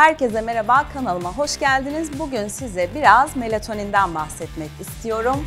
Herkese merhaba, kanalıma hoş geldiniz. Bugün size biraz melatoninden bahsetmek istiyorum.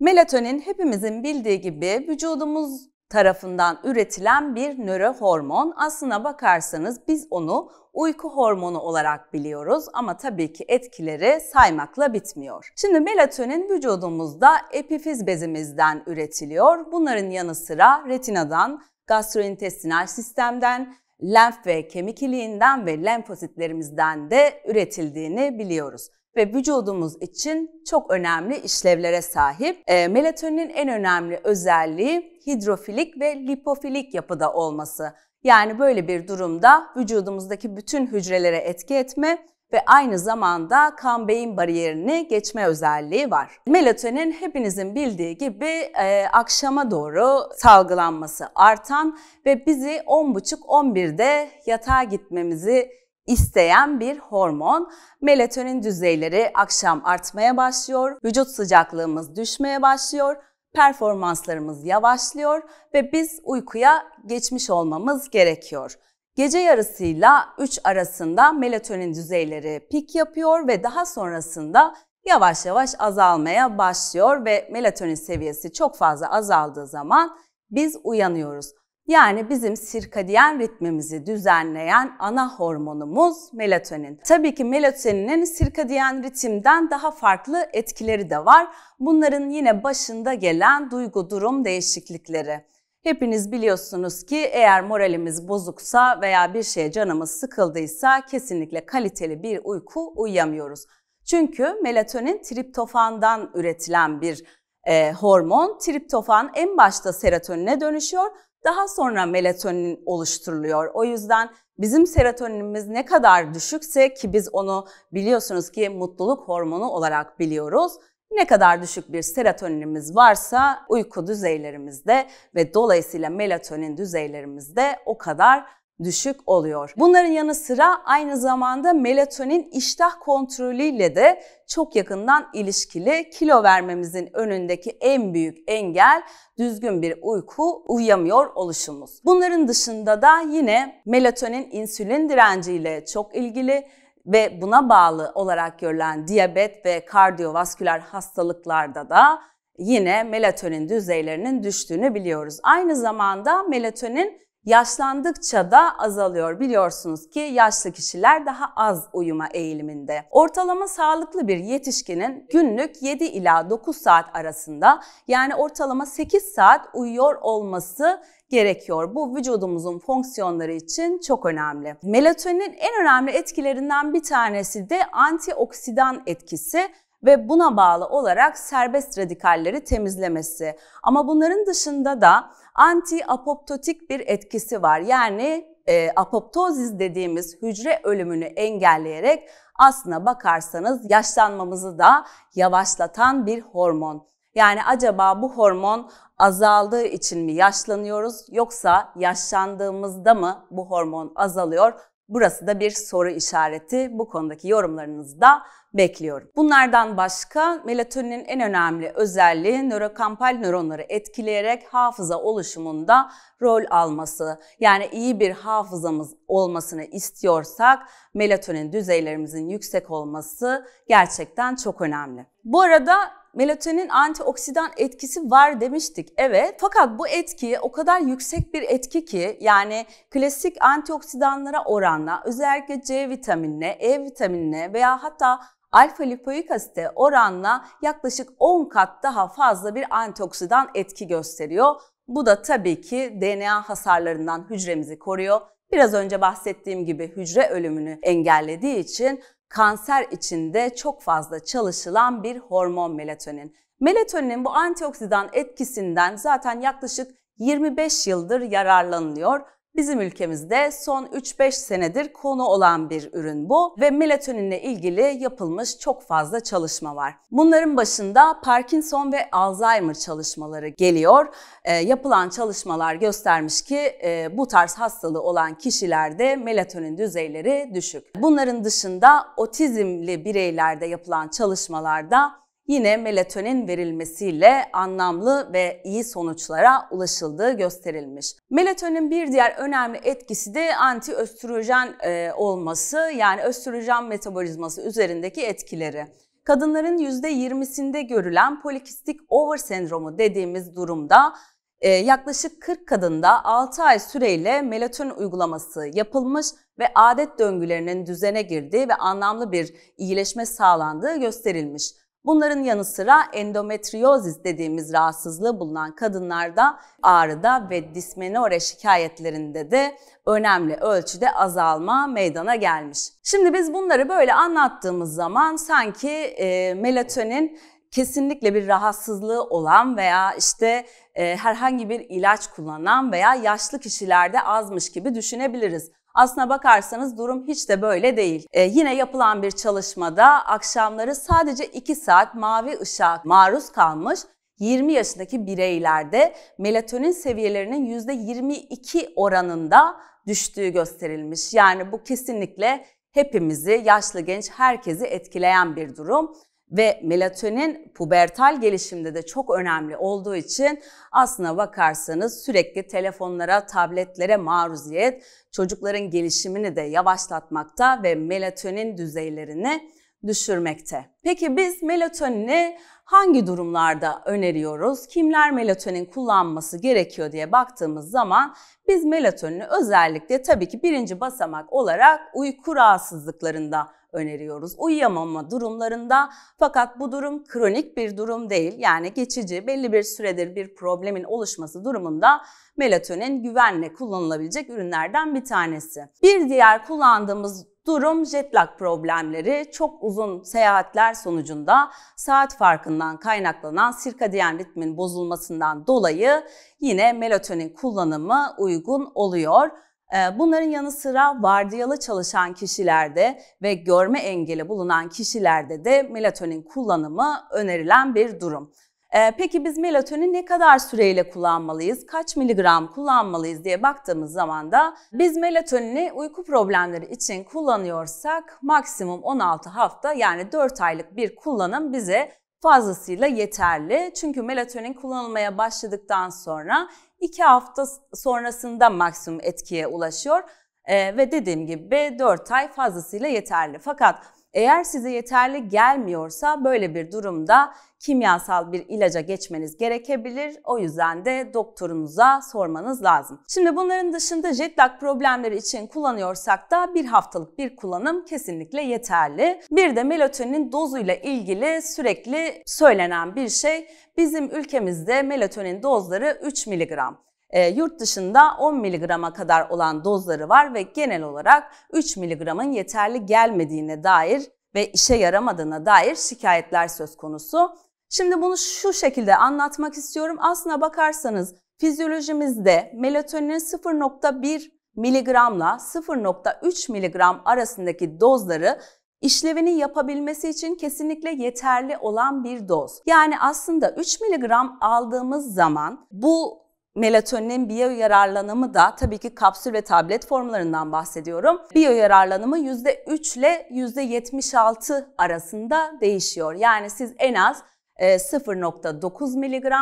Melatonin hepimizin bildiği gibi vücudumuz tarafından üretilen bir nörohormon. Aslına bakarsanız biz onu uyku hormonu olarak biliyoruz ama tabii ki etkileri saymakla bitmiyor. Şimdi melatonin vücudumuzda epifiz bezimizden üretiliyor. Bunların yanı sıra retinadan, gastrointestinal sistemden, lenf ve kemik iliğinden ve lenfositlerimizden de üretildiğini biliyoruz ve vücudumuz için çok önemli işlevlere sahip. E, melatoninin en önemli özelliği hidrofilik ve lipofilik yapıda olması. Yani böyle bir durumda vücudumuzdaki bütün hücrelere etki etme ve aynı zamanda kan beyin bariyerini geçme özelliği var. Melatonin hepinizin bildiği gibi e, akşama doğru salgılanması artan ve bizi 10.30-11'de yatağa gitmemizi isteyen bir hormon. Melatonin düzeyleri akşam artmaya başlıyor, vücut sıcaklığımız düşmeye başlıyor, performanslarımız yavaşlıyor ve biz uykuya geçmiş olmamız gerekiyor. Gece yarısıyla 3 arasında melatonin düzeyleri pik yapıyor ve daha sonrasında yavaş yavaş azalmaya başlıyor ve melatonin seviyesi çok fazla azaldığı zaman biz uyanıyoruz. Yani bizim sirkadiyen ritmimizi düzenleyen ana hormonumuz melatonin. Tabii ki melatoninin sirkadiyen ritimden daha farklı etkileri de var. Bunların yine başında gelen duygu durum değişiklikleri. Hepiniz biliyorsunuz ki eğer moralimiz bozuksa veya bir şeye canımız sıkıldıysa kesinlikle kaliteli bir uyku uyuyamıyoruz. Çünkü melatonin triptofandan üretilen bir e, hormon. Triptofan en başta serotonine dönüşüyor daha sonra melatonin oluşturuluyor. O yüzden bizim serotoninimiz ne kadar düşükse ki biz onu biliyorsunuz ki mutluluk hormonu olarak biliyoruz. Ne kadar düşük bir serotoninimiz varsa uyku düzeylerimizde ve dolayısıyla melatonin düzeylerimizde o kadar düşük oluyor. Bunların yanı sıra aynı zamanda melatonin iştah kontrolüyle de çok yakından ilişkili. Kilo vermemizin önündeki en büyük engel düzgün bir uyku, uyuyamıyor oluşumuz. Bunların dışında da yine melatonin insülin direnciyle çok ilgili ve buna bağlı olarak görülen diyabet ve kardiyovasküler hastalıklarda da yine melatonin düzeylerinin düştüğünü biliyoruz. Aynı zamanda melatonin Yaşlandıkça da azalıyor. Biliyorsunuz ki yaşlı kişiler daha az uyuma eğiliminde. Ortalama sağlıklı bir yetişkinin günlük 7 ila 9 saat arasında yani ortalama 8 saat uyuyor olması gerekiyor. Bu vücudumuzun fonksiyonları için çok önemli. Melatoninin en önemli etkilerinden bir tanesi de antioksidan etkisi ve buna bağlı olarak serbest radikalleri temizlemesi. Ama bunların dışında da anti-apoptotik bir etkisi var. Yani e, apoptozis dediğimiz hücre ölümünü engelleyerek aslına bakarsanız yaşlanmamızı da yavaşlatan bir hormon. Yani acaba bu hormon azaldığı için mi yaşlanıyoruz yoksa yaşlandığımızda mı bu hormon azalıyor? Burası da bir soru işareti. Bu konudaki yorumlarınızı da bekliyorum. Bunlardan başka melatoninin en önemli özelliği nörokampal nöronları etkileyerek hafıza oluşumunda rol alması. Yani iyi bir hafızamız olmasını istiyorsak melatonin düzeylerimizin yüksek olması gerçekten çok önemli. Bu arada melatonin antioksidan etkisi var demiştik. Evet fakat bu etki o kadar yüksek bir etki ki yani klasik antioksidanlara oranla özellikle C vitaminine, E vitaminine veya hatta alfa lipoik asite oranla yaklaşık 10 kat daha fazla bir antioksidan etki gösteriyor. Bu da tabii ki DNA hasarlarından hücremizi koruyor. Biraz önce bahsettiğim gibi hücre ölümünü engellediği için kanser içinde çok fazla çalışılan bir hormon melatonin. Melatoninin bu antioksidan etkisinden zaten yaklaşık 25 yıldır yararlanılıyor Bizim ülkemizde son 3-5 senedir konu olan bir ürün bu ve melatoninle ilgili yapılmış çok fazla çalışma var. Bunların başında Parkinson ve Alzheimer çalışmaları geliyor. E, yapılan çalışmalar göstermiş ki e, bu tarz hastalığı olan kişilerde melatonin düzeyleri düşük. Bunların dışında otizmli bireylerde yapılan çalışmalarda yine melatonin verilmesiyle anlamlı ve iyi sonuçlara ulaşıldığı gösterilmiş. Melatonin bir diğer önemli etkisi de anti-östrojen e, olması yani östrojen metabolizması üzerindeki etkileri. Kadınların %20'sinde görülen polikistik over sendromu dediğimiz durumda e, yaklaşık 40 kadında 6 ay süreyle melatonin uygulaması yapılmış ve adet döngülerinin düzene girdiği ve anlamlı bir iyileşme sağlandığı gösterilmiş. Bunların yanı sıra endometriozis dediğimiz rahatsızlığı bulunan kadınlarda ağrıda ve dismenore şikayetlerinde de önemli ölçüde azalma meydana gelmiş. Şimdi biz bunları böyle anlattığımız zaman sanki e, melatonin kesinlikle bir rahatsızlığı olan veya işte e, herhangi bir ilaç kullanan veya yaşlı kişilerde azmış gibi düşünebiliriz. Aslına bakarsanız durum hiç de böyle değil. Ee, yine yapılan bir çalışmada akşamları sadece 2 saat mavi ışığa maruz kalmış 20 yaşındaki bireylerde melatonin seviyelerinin %22 oranında düştüğü gösterilmiş. Yani bu kesinlikle hepimizi, yaşlı genç herkesi etkileyen bir durum ve melatonin pubertal gelişimde de çok önemli olduğu için aslına bakarsanız sürekli telefonlara, tabletlere maruziyet çocukların gelişimini de yavaşlatmakta ve melatonin düzeylerini düşürmekte. Peki biz melatonini hangi durumlarda öneriyoruz? Kimler melatonin kullanması gerekiyor diye baktığımız zaman biz melatonini özellikle tabii ki birinci basamak olarak uyku rahatsızlıklarında öneriyoruz. Uyuyamama durumlarında fakat bu durum kronik bir durum değil. Yani geçici belli bir süredir bir problemin oluşması durumunda melatonin güvenle kullanılabilecek ürünlerden bir tanesi. Bir diğer kullandığımız Durum jet lag problemleri çok uzun seyahatler sonucunda saat farkından kaynaklanan sirkadiyen ritmin bozulmasından dolayı yine melatonin kullanımı uygun oluyor. Ee, bunların yanı sıra vardiyalı çalışan kişilerde ve görme engeli bulunan kişilerde de melatonin kullanımı önerilen bir durum. Ee, peki biz melatonin ne kadar süreyle kullanmalıyız, kaç miligram kullanmalıyız diye baktığımız zaman da biz melatonini uyku problemleri için kullanıyorsak maksimum 16 hafta yani 4 aylık bir kullanım bize fazlasıyla yeterli. Çünkü melatonin kullanılmaya başladıktan sonra 2 hafta sonrasında maksimum etkiye ulaşıyor. E, ve dediğim gibi 4 ay fazlasıyla yeterli. Fakat eğer size yeterli gelmiyorsa böyle bir durumda kimyasal bir ilaca geçmeniz gerekebilir. O yüzden de doktorunuza sormanız lazım. Şimdi bunların dışında jet lag problemleri için kullanıyorsak da bir haftalık bir kullanım kesinlikle yeterli. Bir de melatoninin dozuyla ilgili sürekli söylenen bir şey bizim ülkemizde melatonin dozları 3 miligram e, yurt dışında 10 mg'a kadar olan dozları var ve genel olarak 3 mg'ın yeterli gelmediğine dair ve işe yaramadığına dair şikayetler söz konusu. Şimdi bunu şu şekilde anlatmak istiyorum. Aslına bakarsanız fizyolojimizde melatoninin 0.1 miligramla 0.3 miligram arasındaki dozları işlevini yapabilmesi için kesinlikle yeterli olan bir doz. Yani aslında 3 miligram aldığımız zaman bu Melatoninin biyo yararlanımı da tabii ki kapsül ve tablet formlarından bahsediyorum. Biyo yararlanımı %3 ile %76 arasında değişiyor. Yani siz en az 0.9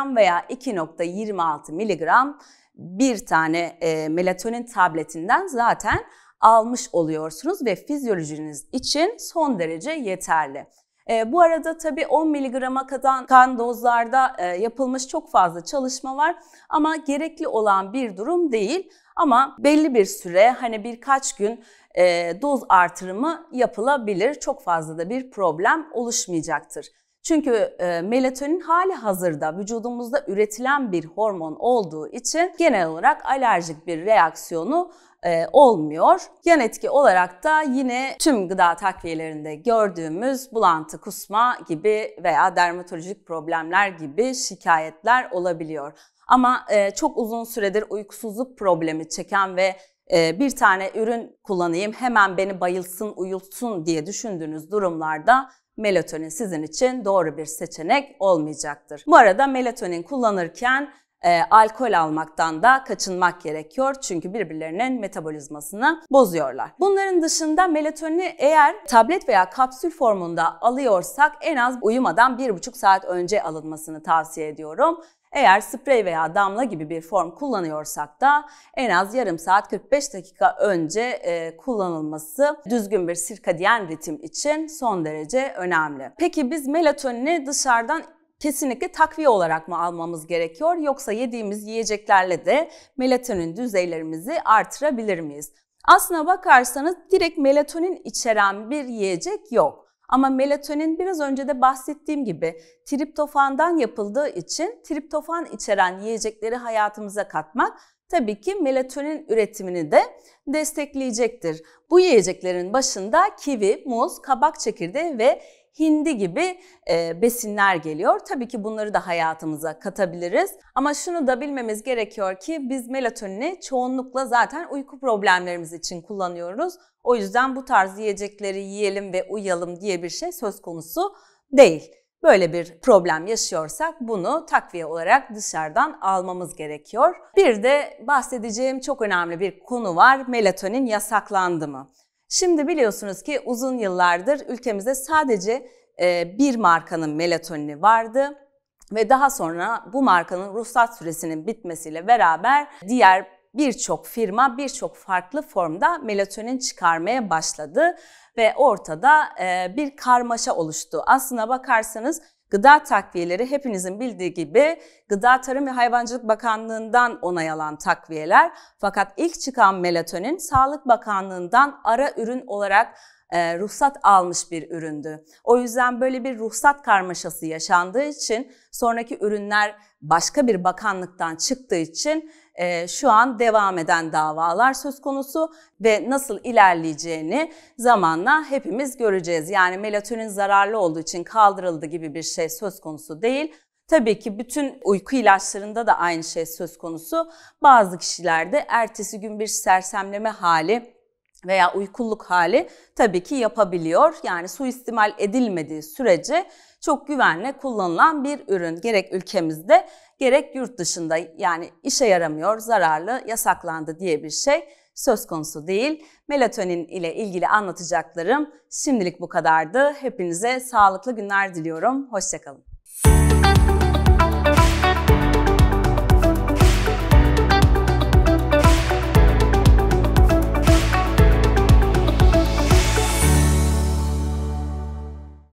e, mg veya 2.26 mg bir tane e, melatonin tabletinden zaten almış oluyorsunuz ve fizyolojiniz için son derece yeterli. E, bu arada tabii 10 miligrama kadar kan dozlarda e, yapılmış çok fazla çalışma var ama gerekli olan bir durum değil. Ama belli bir süre hani birkaç gün e, doz artırımı yapılabilir. Çok fazla da bir problem oluşmayacaktır. Çünkü e, melatonin hali hazırda vücudumuzda üretilen bir hormon olduğu için genel olarak alerjik bir reaksiyonu e, olmuyor. Yan etki olarak da yine tüm gıda takviyelerinde gördüğümüz bulantı, kusma gibi veya dermatolojik problemler gibi şikayetler olabiliyor. Ama e, çok uzun süredir uykusuzluk problemi çeken ve bir tane ürün kullanayım hemen beni bayılsın uyulsun diye düşündüğünüz durumlarda melatonin sizin için doğru bir seçenek olmayacaktır. Bu arada melatonin kullanırken e, alkol almaktan da kaçınmak gerekiyor. Çünkü birbirlerinin metabolizmasını bozuyorlar. Bunların dışında melatonini eğer tablet veya kapsül formunda alıyorsak en az uyumadan 1,5 saat önce alınmasını tavsiye ediyorum. Eğer sprey veya damla gibi bir form kullanıyorsak da en az yarım saat 45 dakika önce e, kullanılması düzgün bir sirkadiyen ritim için son derece önemli. Peki biz melatonini dışarıdan kesinlikle takviye olarak mı almamız gerekiyor yoksa yediğimiz yiyeceklerle de melatonin düzeylerimizi artırabilir miyiz? Aslına bakarsanız direkt melatonin içeren bir yiyecek yok. Ama melatonin biraz önce de bahsettiğim gibi triptofandan yapıldığı için triptofan içeren yiyecekleri hayatımıza katmak tabii ki melatonin üretimini de destekleyecektir. Bu yiyeceklerin başında kivi, muz, kabak çekirdeği ve hindi gibi e, besinler geliyor. Tabii ki bunları da hayatımıza katabiliriz. Ama şunu da bilmemiz gerekiyor ki biz melatonini çoğunlukla zaten uyku problemlerimiz için kullanıyoruz. O yüzden bu tarz yiyecekleri yiyelim ve uyuyalım diye bir şey söz konusu değil. Böyle bir problem yaşıyorsak bunu takviye olarak dışarıdan almamız gerekiyor. Bir de bahsedeceğim çok önemli bir konu var. Melatonin yasaklandı mı? Şimdi biliyorsunuz ki uzun yıllardır ülkemizde sadece e, bir markanın melatonini vardı ve daha sonra bu markanın ruhsat süresinin bitmesiyle beraber diğer birçok firma birçok farklı formda melatonin çıkarmaya başladı ve ortada e, bir karmaşa oluştu. Aslına bakarsanız Gıda takviyeleri hepinizin bildiği gibi Gıda Tarım ve Hayvancılık Bakanlığı'ndan onay alan takviyeler. Fakat ilk çıkan melatonin Sağlık Bakanlığı'ndan ara ürün olarak e, ruhsat almış bir üründü. O yüzden böyle bir ruhsat karmaşası yaşandığı için sonraki ürünler başka bir bakanlıktan çıktığı için ee, şu an devam eden davalar söz konusu ve nasıl ilerleyeceğini zamanla hepimiz göreceğiz. Yani melatonin zararlı olduğu için kaldırıldı gibi bir şey söz konusu değil. Tabii ki bütün uyku ilaçlarında da aynı şey söz konusu. Bazı kişilerde ertesi gün bir sersemleme hali veya uykulluk hali tabii ki yapabiliyor. Yani suistimal edilmediği sürece çok güvenle kullanılan bir ürün. Gerek ülkemizde gerek yurt dışında yani işe yaramıyor, zararlı, yasaklandı diye bir şey söz konusu değil. Melatonin ile ilgili anlatacaklarım şimdilik bu kadardı. Hepinize sağlıklı günler diliyorum. Hoşçakalın.